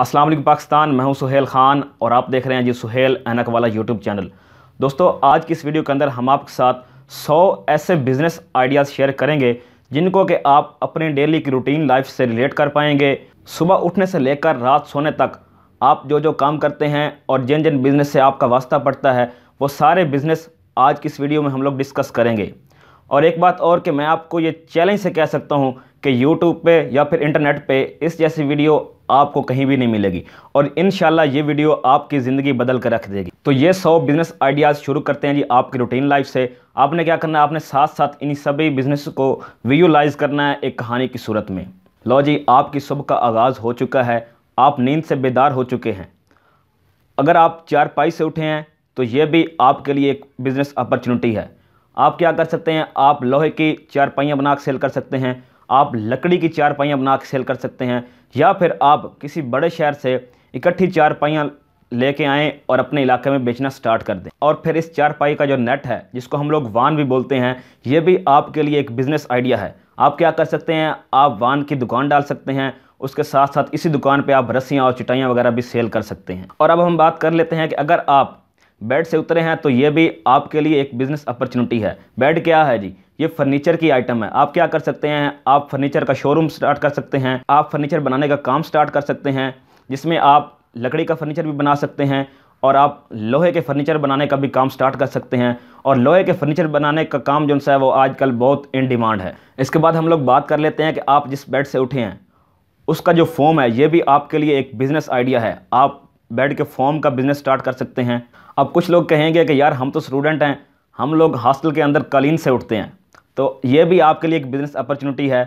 अस्सलाम वालेकुम पाकिस्तान मैं हूं सुहेल ख़ान और आप देख रहे हैं जी सुहेल एनक वाला यूट्यूब चैनल दोस्तों आज की इस वीडियो के अंदर हम आपके साथ 100 ऐसे बिज़नेस आइडियाज़ शेयर करेंगे जिनको कि आप अपने डेली की रूटीन लाइफ से रिलेट कर पाएंगे सुबह उठने से लेकर रात सोने तक आप जो जो काम करते हैं और जिन जिन बिज़नेस से आपका वास्ता पड़ता है वो सारे बिज़नेस आज की इस वीडियो में हम लोग डिस्कस करेंगे और एक बात और कि मैं आपको ये चैलेंज से कह सकता हूँ कि यूट्यूब पे या फिर इंटरनेट पे इस जैसी वीडियो आपको कहीं भी नहीं मिलेगी और इन ये वीडियो आपकी ज़िंदगी बदल कर रख देगी तो ये सौ बिज़नेस आइडियाज़ शुरू करते हैं जी आपकी रूटीन लाइफ से आपने क्या करना है आपने साथ साथ इन सभी बिज़नेस को विजुलाइज करना है एक कहानी की सूरत में लो जी आपकी सुबह का आगाज़ हो चुका है आप नींद से बेदार हो चुके हैं अगर आप चार पाई से उठे हैं तो ये भी आपके लिए एक बिज़नेस अपॉर्चुनिटी है आप क्या कर सकते हैं आप लोहे की चार पहियाँ बना सेल कर सकते हैं आप लकड़ी की चार पहियाँ बना सेल कर सकते हैं या फिर आप किसी बड़े शहर से इकट्ठी चार पहियाँ लेके आएँ और अपने इलाके में बेचना स्टार्ट कर दें और फिर इस चार पाई का जो नेट है जिसको हम लोग वान भी बोलते हैं ये भी आपके लिए एक बिज़नेस आइडिया है आप क्या कर सकते हैं आप वान की दुकान डाल सकते हैं उसके साथ साथ इसी दुकान पे आप रस्सियाँ और चटाइयाँ वगैरह भी सेल कर सकते हैं और अब हम बात कर लेते हैं कि अगर आप बेड से उतरे हैं तो ये भी आपके लिए एक बिज़नेस अपॉर्चुनिटी है बेड क्या है जी ये फर्नीचर की आइटम है आप क्या कर सकते हैं आप फर्नीचर का शोरूम स्टार्ट कर सकते हैं आप फर्नीचर बनाने का काम स्टार्ट कर सकते हैं जिसमें आप लकड़ी का फर्नीचर भी बना सकते हैं और आप लोहे के फर्नीचर बनाने का भी काम स्टार्ट कर सकते हैं और लोहे के फर्नीचर बनाने का काम जो सा है वो आजकल बहुत इन डिमांड है इसके बाद हम लोग बात कर लेते हैं कि आप जिस बेड से उठे हैं उसका जो फॉर्म है ये भी आपके लिए एक बिज़नेस आइडिया है आप बेड के फॉर्म का बिज़नेस स्टार्ट कर सकते हैं अब कुछ लोग कहेंगे कि यार हम तो स्टूडेंट हैं हम लोग हॉस्टल के अंदर कलीन से उठते हैं तो ये भी आपके लिए एक बिज़नेस अपॉर्चुनिटी है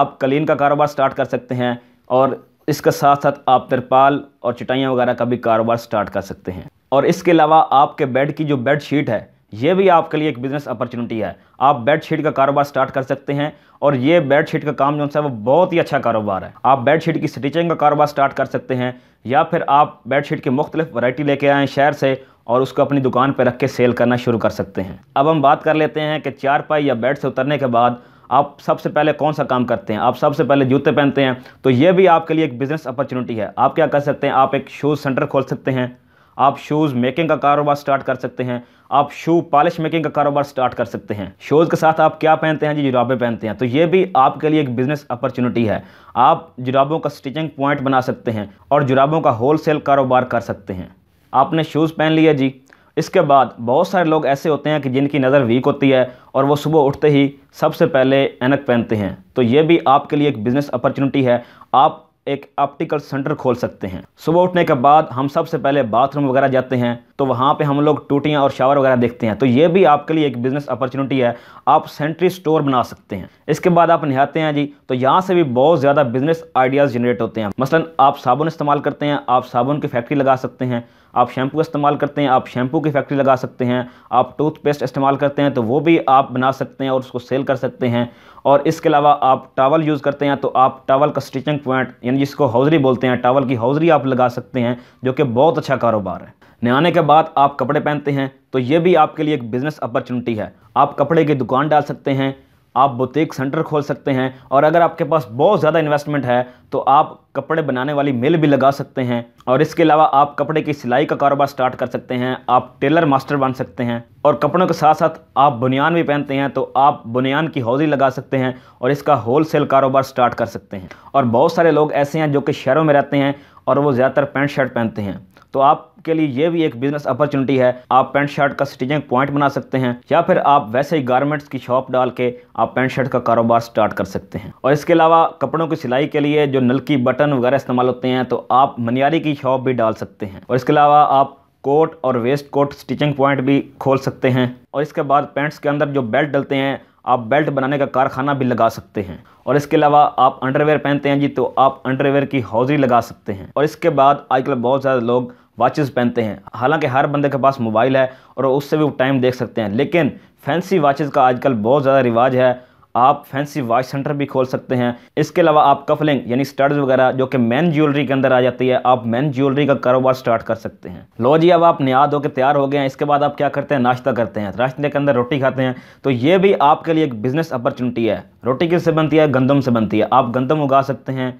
आप कलीन का कारोबार स्टार्ट कर सकते हैं और इसके साथ साथ आप तिरपाल और चटाइयाँ वगैरह का भी कारोबार स्टार्ट कर सकते हैं और इसके अलावा आपके बेड की जो बेड शीट है ये भी आपके लिए एक बिज़नेस अपॉर्चुनिटी है आप बेड शीट का कारोबार स्टार्ट कर सकते हैं और ये बेड शीट का काम जो है वो बहुत ही अच्छा कारोबार है आप बेड शीट की स्टिचिंग का कारोबार स्टार्ट कर सकते हैं या फिर आप बेड शीट की मुख्तलिफ वाइटी लेके आएँ शहर से और उसको अपनी दुकान पर रख के सेल करना शुरू कर सकते हैं अब हम बात कर लेते हैं कि चार पाई या बेड से उतरने के बाद आप सबसे पहले कौन सा काम करते हैं आप सबसे पहले जूते पहनते हैं तो ये भी आपके लिए एक बिज़नेस अपॉर्चुनिटी है आप क्या कर सकते हैं आप एक शूज़ सेंटर खोल सकते हैं आप शूज़ मेकिंग का कारोबार स्टार्ट कर सकते हैं आप शू पॉलिश मेकिंग का कारोबार स्टार्ट कर सकते हैं शूज़ के साथ आप क्या पहनते हैं जी जुराबे पहनते हैं तो ये भी आपके लिए एक बिज़नेस अपॉर्चुनिटी है आप जुराबों का स्टिचिंग पॉइंट बना सकते हैं और जुराबों का होलसेल कारोबार कर सकते हैं आपने शूज़ पहन लिया जी इसके बाद बहुत सारे लोग ऐसे होते हैं कि जिनकी नज़र वीक होती है और वो सुबह उठते ही सबसे पहले एनक पहनते हैं तो ये भी आपके लिए एक बिज़नेस अपॉर्चुनिटी है आप एक ऑप्टिकल सेंटर खोल सकते हैं सुबह उठने के बाद हम सबसे पहले बाथरूम वगैरह जाते हैं तो वहाँ पे हम लोग टूटियाँ और शावर वगैरह देखते हैं तो ये भी आपके लिए एक बिज़नेस अपॉर्चुनिटी है आप सेंट्री स्टोर बना सकते हैं इसके बाद आप नहाते हैं जी तो यहाँ से भी बहुत ज़्यादा बिज़नेस आइडियाज़ जनरेट होते हैं मसलन आप साबुन इस्तेमाल करते हैं आप साबुन की फैक्ट्री लगा सकते हैं आप शैम्पू इस्तेमाल करते हैं आप शैम्पू की फैक्ट्री लगा सकते हैं आप टूथपेस्ट इस्तेमाल करते हैं तो वो भी आप बना सकते हैं और उसको सेल कर सकते हैं और इसके अलावा आप टावल यूज़ करते हैं तो आप टावल का स्टिचिंग पॉइंट यानी जिसको हौजरी बोलते हैं टावल की हौजरी आप लगा सकते हैं जो कि बहुत अच्छा कारोबार है नहाने के बाद आप कपड़े पहनते हैं तो ये भी आपके लिए एक बिज़नेस अपॉर्चुनिटी है आप कपड़े की दुकान डाल सकते हैं आप बुटीक सेंटर खोल सकते हैं और अगर आपके पास बहुत ज़्यादा इन्वेस्टमेंट है तो आप कपड़े बनाने वाली मिल भी लगा सकते हैं और इसके अलावा आप कपड़े की सिलाई का कारोबार स्टार्ट कर सकते हैं आप टेलर मास्टर बन सकते हैं और कपड़ों के साथ साथ आप बुनियान भी पहनते हैं तो आप बुनियान की हौजी लगा सकते हैं और इसका होल सेल कारोबार स्टार्ट कर सकते हैं और बहुत सारे लोग ऐसे हैं जो कि शहरों में रहते हैं और वो ज़्यादातर पैंट शर्ट पहनते हैं तो आपके लिए ये भी एक बिजनेस अपॉर्चुनिटी है आप पेंट शर्ट का स्टिचिंग पॉइंट बना सकते हैं या फिर आप वैसे ही गारमेंट्स की शॉप डाल के आप पेंट शर्ट का कारोबार स्टार्ट कर सकते हैं और इसके अलावा कपड़ों की सिलाई के लिए जो नलकी बटन वगैरह इस्तेमाल होते हैं तो आप मनियारी की शॉप भी डाल सकते हैं और इसके अलावा आप कोट और वेस्ट कोट स्टिचिंग पॉइंट भी खोल सकते हैं और इसके बाद पैंट्स के अंदर जो बेल्ट डलते हैं आप बेल्ट बनाने का कारखाना भी लगा सकते हैं और इसके अलावा आप अंडरवेयर पहनते हैं जी तो आप अंडरवेयर की हौजरी लगा सकते हैं और इसके बाद आजकल बहुत ज़्यादा लोग वॉचेस पहनते हैं हालांकि हर बंदे के पास मोबाइल है और उससे भी वो टाइम देख सकते हैं लेकिन फैंसी वॉचेस का आजकल बहुत ज़्यादा रिवाज है आप फैंसी वॉच सेंटर भी खोल सकते हैं इसके अलावा आप कफलिंग यानी स्टड्स वगैरह जो कि मैन ज्वेलरी के अंदर आ जाती है आप मैन ज्वेलरी का कारोबार स्टार्ट कर सकते हैं लो जी अब आप न्याद होकर तैयार हो गए हैं इसके बाद आप क्या करते हैं नाश्ता करते हैं नाश्ते के अंदर रोटी खाते हैं तो ये भी आपके लिए एक बिज़नेस अपॉर्चुनिटी है रोटी किससे बनती है गंदम से बनती है आप गंदम उगा सकते हैं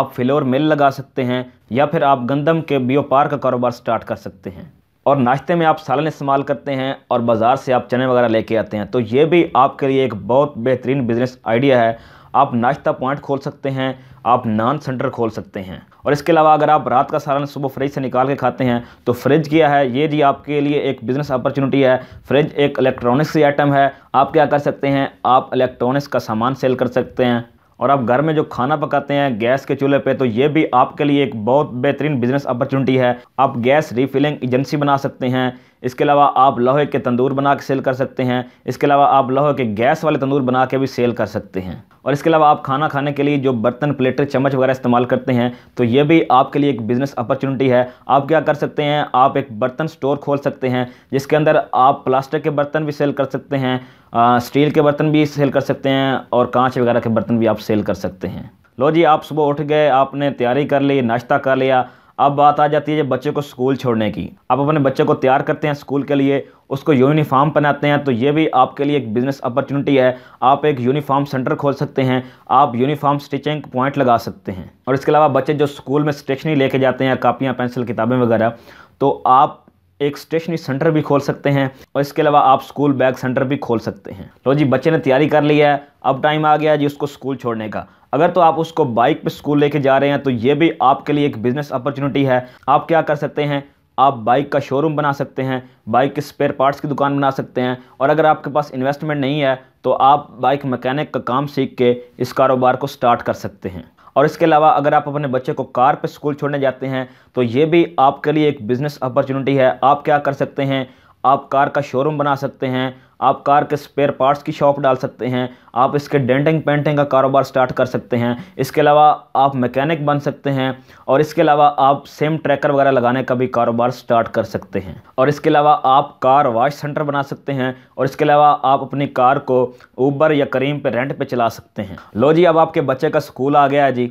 आप फ्लोर मिल लगा सकते हैं या फिर आप गंदम के बियोपार का कारोबार स्टार्ट कर सकते हैं और नाश्ते में आप सालन इस्तेमाल करते हैं और बाज़ार से आप चने वगैरह लेके आते हैं तो ये भी आपके लिए एक बहुत बेहतरीन बिज़नेस आइडिया है आप नाश्ता पॉइंट खोल सकते हैं आप नान सेंटर खोल सकते हैं और इसके अलावा अगर आप रात का सालन सुबह फ्रिज से निकाल के खाते हैं तो फ्रिज किया है ये जी आपके लिए एक बिज़नेस अपॉर्चुनिटी है फ्रिज एक इलेक्ट्रॉनिक्स आइटम है आप क्या कर सकते हैं आप इलेक्ट्रॉनिक्स का सामान सेल कर सकते हैं और आप घर में जो खाना पकाते हैं गैस के चूल्हे पे तो ये भी आपके लिए एक बहुत बेहतरीन बिजनेस अपॉर्चुनिटी है आप गैस रिफिलिंग एजेंसी बना सकते हैं इसके अलावा आप लोहे के तंदूर बना के सेल कर सकते हैं इसके अलावा आप लोहे के गैस वाले तंदूर बना के भी सेल कर सकते हैं और इसके अलावा आप खाना खाने के लिए जो बर्तन प्लेटर चम्मच वगैरह इस्तेमाल करते हैं तो ये भी आपके लिए एक बिज़नेस अपॉर्चुनिटी है आप क्या कर सकते हैं आप एक बर्तन स्टोर खोल सकते हैं जिसके अंदर आप प्लास्टिक के बर्तन भी सेल कर सकते हैं स्टील के बर्तन भी सेल कर सकते हैं और कांच वगैरह के बर्तन भी आप सेल कर सकते हैं लो जी आप सुबह उठ गए आपने तैयारी कर ली नाश्ता कर लिया अब बात आ जाती है जब बच्चे को स्कूल छोड़ने की आप अपने बच्चे को तैयार करते हैं स्कूल के लिए उसको यूनिफॉर्म पहनाते हैं तो ये भी आपके लिए एक बिज़नेस अपॉर्चुनिटी है आप एक यूनिफॉर्म सेंटर खोल सकते हैं आप यूनिफॉर्म स्टिचिंग पॉइंट लगा सकते हैं और इसके अलावा बच्चे जो स्कूल में स्टेशनरी लेके जाते हैं कापियाँ पेंसिल किताबें वगैरह तो आप एक स्टेशनरी सेंटर भी खोल सकते हैं और इसके अलावा आप स्कूल बैग सेंटर भी खोल सकते हैं लो जी बच्चे ने तैयारी कर ली है अब टाइम आ गया जी उसको स्कूल छोड़ने का अगर तो आप उसको बाइक पे स्कूल लेके जा रहे हैं तो ये भी आपके लिए एक बिज़नेस अपॉर्चुनिटी है आप क्या कर सकते हैं आप बाइक का शोरूम बना सकते हैं बाइक के स्पेयर पार्ट्स की दुकान बना सकते हैं और अगर आपके पास इन्वेस्टमेंट नहीं है तो आप बाइक मैकेनिक का काम सीख के इस कारोबार को स्टार्ट कर सकते हैं और इसके अलावा अगर आप अपने बच्चे को कार पर स्कूल छोड़ने जाते हैं तो ये भी आपके लिए एक बिज़नेस अपॉर्चुनिटी है आप क्या कर सकते हैं आप कार का शोरूम बना सकते हैं आप कार के स्पेयर पार्ट्स की शॉप डाल सकते हैं आप इसके डेंटिंग पेंटिंग का कारोबार स्टार्ट कर सकते हैं इसके अलावा आप मैकेनिक बन सकते हैं और इसके अलावा आप सेम ट्रैकर वगैरह लगाने का भी कारोबार स्टार्ट कर सकते हैं और इसके अलावा आप कार वाश सेंटर बना सकते हैं और इसके अलावा आप अपनी कार को ऊबर या करीम पर रेंट पर चला सकते हैं लो जी अब आपके बच्चे का स्कूल आ गया है जी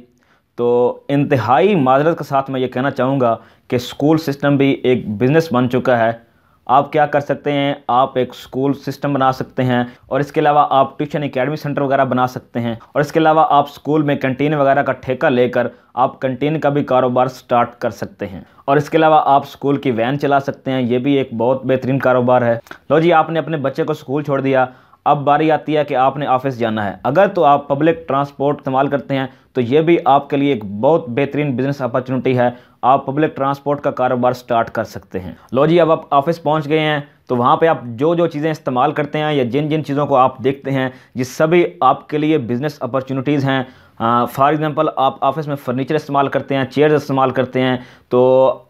तो इंतहाई माजरत के साथ मैं ये कहना चाहूँगा कि स्कूल सिस्टम भी एक बिज़नेस बन चुका है आप क्या कर सकते हैं आप एक स्कूल सिस्टम बना सकते हैं और इसके अलावा आप ट्यूशन एकेडमी सेंटर वगैरह बना सकते हैं और इसके अलावा आप स्कूल में कंटीन वगैरह का ठेका लेकर आप कंटीन का भी कारोबार स्टार्ट कर सकते हैं और इसके अलावा आप स्कूल की वैन चला सकते हैं ये भी एक बहुत बेहतरीन कारोबार है लो जी आपने अपने बच्चे को स्कूल छोड़ दिया अब बारी आती है कि आपने ऑफिस जाना है अगर तो आप पब्लिक ट्रांसपोर्ट इस्तेमाल करते हैं तो ये भी आपके लिए एक बहुत बेहतरीन बिजनेस अपॉर्चुनिटी है आप पब्लिक ट्रांसपोर्ट का कारोबार स्टार्ट कर सकते हैं लो जी अब आप ऑफिस पहुंच गए हैं तो वहाँ पे आप जो जो चीज़ें इस्तेमाल करते हैं या जिन जिन चीज़ों को आप देखते हैं ये सभी आपके लिए बिज़नेस अपॉर्चुनिटीज़ हैं हाँ, फॉर एग्ज़ाम्पल आप ऑफिस में फर्नीचर इस्तेमाल करते हैं चेयर इस्तेमाल करते हैं तो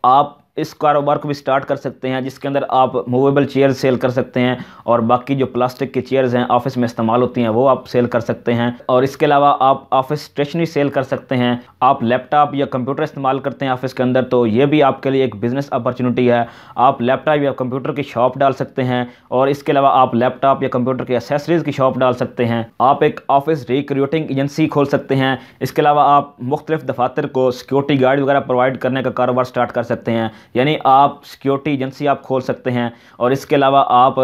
आप इस कारोबार को भी स्टार्ट कर सकते हैं जिसके अंदर आप मूवेबल चेयर सेल कर सकते हैं और बाकी जो प्लास्टिक की चेयर्स हैं ऑफिस में इस्तेमाल होती हैं वो आप सेल कर सकते हैं और इसके अलावा आप ऑफिस स्टेशनरी सेल कर सकते हैं आप लैपटॉप या कंप्यूटर इस्तेमाल करते हैं ऑफिस के अंदर तो ये भी आपके लिए एक बिज़नेस अपॉर्चुनिटी है आप लैपटॉप या कंप्यूटर की शॉप डाल सकते हैं और इसके अलावा आप लैपटॉप या कंप्यूटर की एसेसरीज़ की शॉप डाल सकते हैं आप एक ऑफिस रिक्रिएटिंग एजेंसी खोल सकते हैं इसके अलावा आप मुख्तलिफ दफातर को सिक्योरिटी गार्ड वगैरह प्रोवाइड करने का कारोबार स्टार्ट कर सकते हैं यानी आप सिक्योरिटी एजेंसी आप खोल सकते हैं और इसके अलावा आप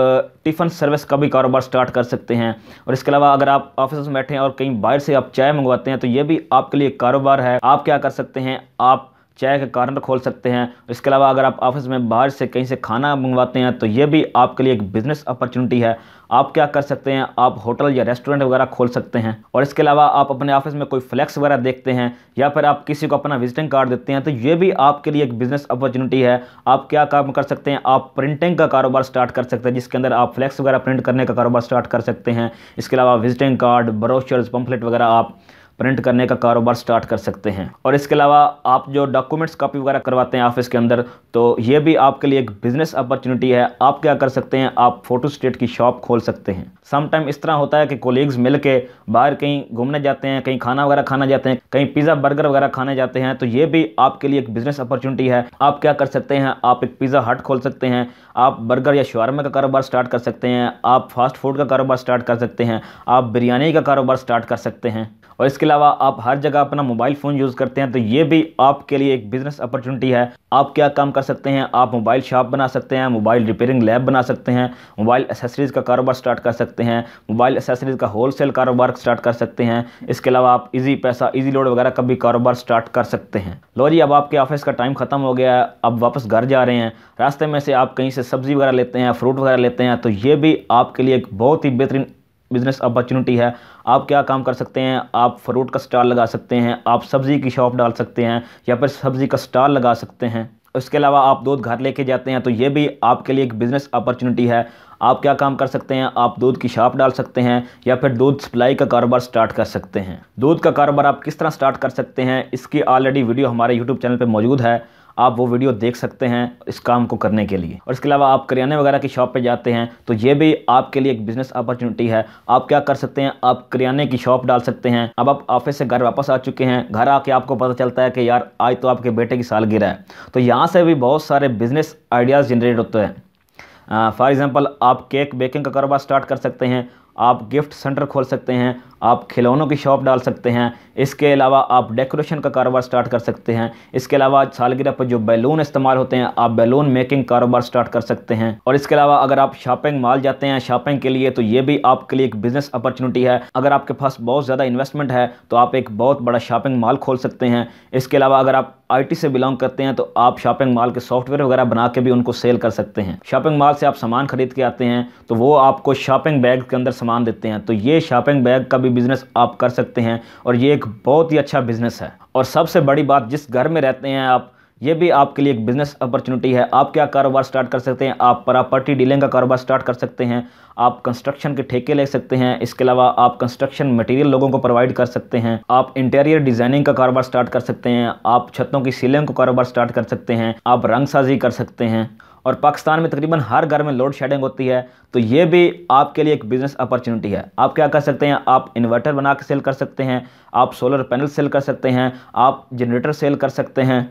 टिफ़न सर्विस का भी कारोबार स्टार्ट कर सकते हैं और इसके अलावा अगर आप ऑफिस में बैठे हैं और कहीं बाहर से आप चाय मंगवाते हैं तो ये भी आपके लिए कारोबार है आप क्या कर सकते हैं आप चाय का कारण खोल सकते हैं इसके अलावा अगर आप ऑफिस में बाहर से कहीं से खाना मंगवाते हैं तो ये भी आपके लिए एक बिज़नेस अपॉर्चुनिटी है आप क्या कर सकते हैं आप होटल या रेस्टोरेंट वगैरह खोल सकते हैं और इसके अलावा आप अपने ऑफिस में कोई फ्लैक्स वगैरह देखते हैं या फिर आप किसी को अपना विजिटिंग कार्ड देते हैं तो ये भी आपके लिए एक बिज़नेस अपॉर्चुनिटी है आप क्या काम कर सकते हैं आप प्रिंटिंग का कारोबार स्टार्ट कर सकते हैं जिसके अंदर आप फ्लैक्स वगैरह प्रिंट करने का कारोबार स्टार्ट कर सकते हैं इसके अलावा विजिटिंग कार्ड ब्रोशर्स पम्फलेट वगैरह आप प्रिंट करने का कारोबार स्टार्ट कर सकते हैं और इसके अलावा आप जो डॉक्यूमेंट्स कॉपी वगैरह करवाते हैं ऑफिस के अंदर तो ये भी आपके लिए एक बिज़नेस अपॉर्चुनिटी है आप क्या कर सकते हैं आप फोटो स्टेट की शॉप खोल सकते हैं समटाइम इस तरह होता है कि कोलीग्स मिल के बाहर कहीं घूमने जाते हैं कहीं खाना वगैरह खाना जाते हैं कहीं पिज़्ज़ा बर्गर वगैरह खाने जाते हैं तो ये भी आपके लिए एक बिज़नेस अपॉर्चुनिटी है आप क्या कर सकते हैं आप एक पिज़्ज़ा हट खोल सकते हैं आप बर्गर या शवारमे का कारोबार स्टार्ट कर सकते हैं आप फास्ट फूड का कारोबार स्टार्ट कर सकते हैं आप बिरयानी का कारोबार स्टार्ट कर सकते हैं और इसके अलावा आप हर जगह अपना मोबाइल फ़ोन यूज़ करते हैं तो ये भी आपके लिए एक बिज़नेस अपॉर्चुनिटी है आप क्या काम कर सकते हैं आप मोबाइल शॉप बना सकते हैं मोबाइल रिपेयरिंग लैब बना सकते हैं मोबाइल एसेसरीज़ का कारोबार स्टार्ट कर सकते हैं मोबाइल एसेसरीज़ का होलसेल कारोबार स्टार्ट कर सकते हैं इसके अलावा आप इजी पैसा इजी लोड वगैरह का भी कारोबार स्टार्ट कर सकते हैं लो जी अब आपके ऑफिस का टाइम ख़त्म हो गया है अब वापस घर जा रहे हैं रास्ते में से आप कहीं से सब्ज़ी वगैरह लेते हैं फ्रूट वगैरह लेते हैं तो ये भी आपके लिए एक बहुत ही बेहतरीन बिज़नेस अपॉर्चुनिटी है आप क्या काम कर सकते हैं आप फ्रूट का स्टॉल लगा सकते हैं आप सब्ज़ी की शॉप डाल सकते हैं या फिर सब्ज़ी का स्टॉल लगा सकते हैं उसके अलावा आप दूध घर लेके जाते हैं तो ये भी आपके लिए एक बिज़नेस अपॉर्चुनिटी है आप क्या काम कर सकते हैं आप दूध की शॉप डाल सकते हैं या फिर दूध सप्लाई का कारोबार स्टार्ट कर सकते हैं दूध का कारोबार आप किस तरह स्टार्ट कर सकते हैं इसकी ऑलरेडी वीडियो हमारे यूट्यूब चैनल पर मौजूद है आप वो वीडियो देख सकते हैं इस काम को करने के लिए और इसके अलावा आप करियाने वगैरह की शॉप पे जाते हैं तो ये भी आपके लिए एक बिज़नेस अपॉर्चुनिटी है आप क्या कर सकते हैं आप करियाने की शॉप डाल सकते हैं अब आप ऑफिस से घर वापस आ चुके हैं घर आके आपको पता चलता है कि यार आज तो आपके बेटे की साल है तो यहाँ से भी बहुत सारे बिज़नेस आइडियाज़ जनरेट होते हैं फॉर एग्ज़ाम्पल आप केक बेकिंग का कारोबार स्टार्ट कर सकते हैं आप गिफ्ट सेंटर खोल सकते हैं आप खिलौनों की शॉप डाल सकते हैं इसके अलावा आप डेकोरेशन का कारोबार स्टार्ट कर सकते हैं इसके अलावा सालगिरह पर जो बैलून इस्तेमाल होते हैं आप बैलून मेकिंग कारोबार स्टार्ट कर सकते हैं और इसके अलावा अगर आप शॉपिंग मॉल जाते हैं शॉपिंग के लिए तो ये भी आपके लिए एक बिज़नेस अपॉर्चुनिटी है अगर आपके पास बहुत ज़्यादा इन्वेस्टमेंट है तो आप एक बहुत बड़ा शॉपिंग मॉल खोल सकते हैं इसके अलावा अगर आप आईटी से बिलोंग करते हैं तो आप शॉपिंग मॉल के सॉफ्टवेयर वगैरह बना के भी उनको सेल कर सकते हैं शॉपिंग मॉल से आप सामान खरीद के आते हैं तो वो आपको शॉपिंग बैग के अंदर सामान देते हैं तो ये शॉपिंग बैग का भी बिज़नेस आप कर सकते हैं और ये एक बहुत ही अच्छा बिज़नेस है और सबसे बड़ी बात जिस घर में रहते हैं आप ये भी आपके लिए एक बिज़नेस अपॉर्चुनिटी है आप क्या कारोबार स्टार्ट कर सकते हैं आप प्रॉपर्टी डीलिंग का कारोबार स्टार्ट कर सकते हैं आप कंस्ट्रक्शन के ठेके ले सकते हैं इसके अलावा आप कंस्ट्रक्शन मटेरियल लोगों को प्रोवाइड कर सकते हैं आप इंटीरियर डिज़ाइनिंग का कारोबार स्टार्ट कर सकते हैं आप छतों की सीलिंग को कारोबार स्टार्ट कर सकते हैं आप रंग कर सकते हैं और पाकिस्तान में तकरीबन हर घर में लोड शेडिंग होती है तो ये भी आपके लिए एक बिज़नेस अपॉर्चुनिटी है आप क्या कर सकते हैं आप इन्वर्टर बना के सेल कर सकते हैं आप सोलर पैनल सेल कर सकते हैं आप जनरेटर सेल कर सकते हैं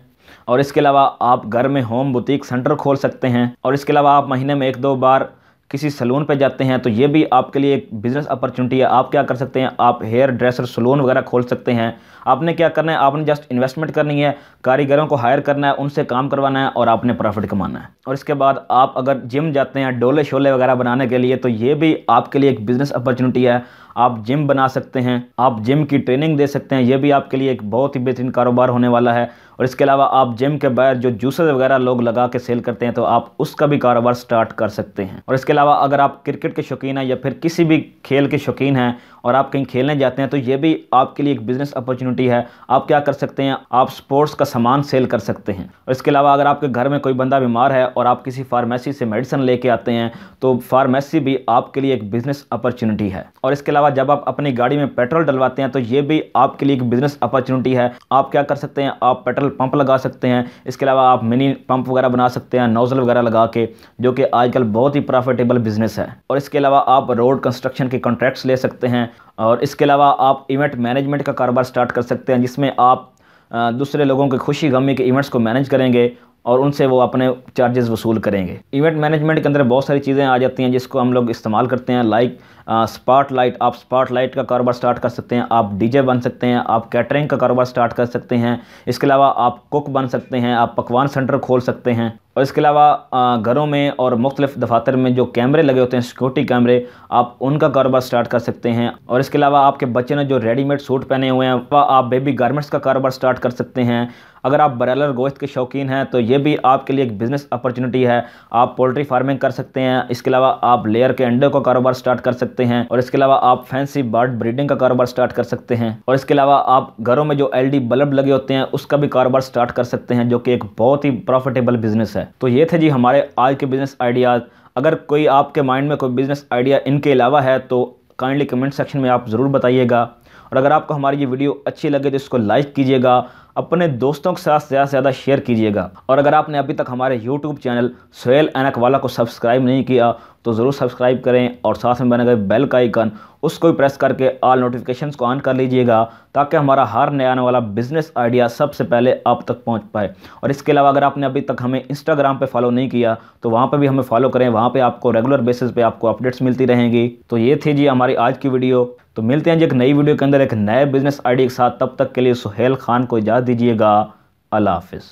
और इसके अलावा आप घर में होम बुटीक सेंटर खोल सकते हैं और इसके अलावा आप महीने में एक दो बार किसी सलून पे जाते हैं तो ये भी आपके लिए एक बिज़नेस अपॉर्चुनिटी है आप क्या कर सकते हैं आप हेयर ड्रेसर सलून वगैरह खोल सकते हैं आपने क्या करना है आपने जस्ट इन्वेस्टमेंट करनी है कारीगरों को हायर करना है उनसे काम करवाना है और आपने प्रॉफिट कमाना है और इसके बाद आप अगर जिम जाते हैं डोले शोले वगैरह बनाने के लिए तो ये भी आपके लिए एक बिज़नेस अपॉर्चुनिटी है आप जिम बना सकते हैं आप जिम की ट्रेनिंग दे सकते हैं ये भी आपके लिए एक बहुत ही बेहतरीन कारोबार होने वाला है और इसके अलावा आप जिम के बाहर जो जूसेज वगैरह लोग लगा के सेल करते हैं तो आप उसका भी कारोबार स्टार्ट कर सकते हैं और इसके अलावा अगर आप क्रिकेट के शौकीन हैं या फिर किसी भी खेल के शौकीन हैं और आप कहीं खेलने जाते हैं तो ये भी आपके लिए एक बिज़नेस अपॉर्चुनिटी है आप क्या कर सकते हैं आप स्पोर्ट्स का सामान सेल कर सकते हैं और इसके अलावा अगर आपके घर में कोई बंदा बीमार है और आप किसी फार्मेसी से मेडिसिन लेके आते हैं तो फार्मेसी भी आपके लिए एक बिज़नेस अपॉर्चुनिटी है और इसके अलावा जब आप अपनी गाड़ी में पेट्रोल डलवाते हैं तो ये भी आपके लिए एक बिज़नेस अपॉर्चुनिटी है आप क्या कर सकते हैं आप पेट्रोल पंप लगा सकते हैं इसके अलावा आप मिनी पंप वगैरह बना सकते हैं नोज़ल वगैरह लगा के जो कि आजकल बहुत ही प्रॉफिटेबल बिज़नेस है और इसके अलावा आप रोड कंस्ट्रक्शन के कॉन्ट्रैक्ट्स ले सकते हैं और इसके अलावा आप इवेंट मैनेजमेंट का कारोबार स्टार्ट कर सकते हैं जिसमें आप दूसरे लोगों के खुशी गमी के इवेंट्स को मैनेज करेंगे और उनसे वो अपने चार्जेस वसूल करेंगे इवेंट मैनेजमेंट के अंदर बहुत सारी चीज़ें आ जाती हैं जिसको हम लोग इस्तेमाल करते हैं लाइक स्पॉट लाइट आप स्पॉट लाइट का कारोबार स्टार्ट कर सकते हैं आप डीजे बन सकते हैं आप कैटरिंग का कारोबार स्टार्ट कर सकते हैं इसके अलावा आप कुक बन सकते हैं आप पकवान सेंटर खोल सकते हैं और इसके अलावा घरों में और मुख्तलिफ दफातर में जो कैमरे लगे होते हैं सिक्योरिटी कैमरे आप उनका कारोबार स्टार्ट कर सकते हैं और इसके अलावा आपके बच्चे ने जो रेडीमेड सूट पहने हुए हैं वह आप बेबी गारमेंट्स का कारोबार स्टार्ट कर सकते हैं अगर आप बरेलर गोश्त के शौकीन हैं तो ये भी आपके लिए एक बिज़नेस अपॉर्चुनिटी है आप पोल्ट्री फार्मिंग कर सकते हैं इसके अलावा आप लेयर के अंडे का कारोबार स्टार्ट कर सकते हैं और इसके अलावा आप फैंसी बर्ड ब्रीडिंग का कारोबार स्टार्ट कर सकते हैं और इसके अलावा आप घरों में जो एल बल्ब लगे होते हैं उसका भी कारोबार स्टार्ट कर सकते हैं जो कि एक बहुत ही प्रॉफिटेबल बिज़नेस है तो ये थे जी हमारे आज के बिज़नेस आइडियाज़ अगर कोई आपके माइंड में कोई बिज़नेस आइडिया इनके अलावा है तो काइंडली कमेंट सेक्शन में आप ज़रूर बताइएगा और अगर आपको हमारी ये वीडियो अच्छी लगे तो इसको लाइक कीजिएगा अपने दोस्तों के साथ ज़्यादा से ज़्यादा शेयर कीजिएगा और अगर आपने अभी तक हमारे यूट्यूब चैनल सोहेल एनक वाला को सब्सक्राइब नहीं किया तो ज़रूर सब्सक्राइब करें और साथ में बने गए बेल का आइकन उसको भी प्रेस करके ऑल नोटिफिकेशन को ऑन कर लीजिएगा ताकि हमारा हर नया आने वाला बिजनेस आइडिया सबसे पहले आप तक पहुंच पाए और इसके अलावा अगर आपने अभी तक हमें इंस्टाग्राम पे फॉलो नहीं किया तो वहाँ पे भी हमें फॉलो करें वहाँ पे आपको रेगुलर बेसिस पे आपको अपडेट्स मिलती रहेंगी तो ये थी जी हमारी आज की वीडियो तो मिलते हैं जी एक नई वीडियो के अंदर एक नए बिजनेस आइडिया के साथ तब तक के लिए सुहेल खान को इजाज़ दीजिएगा अल्लाह हाफिज़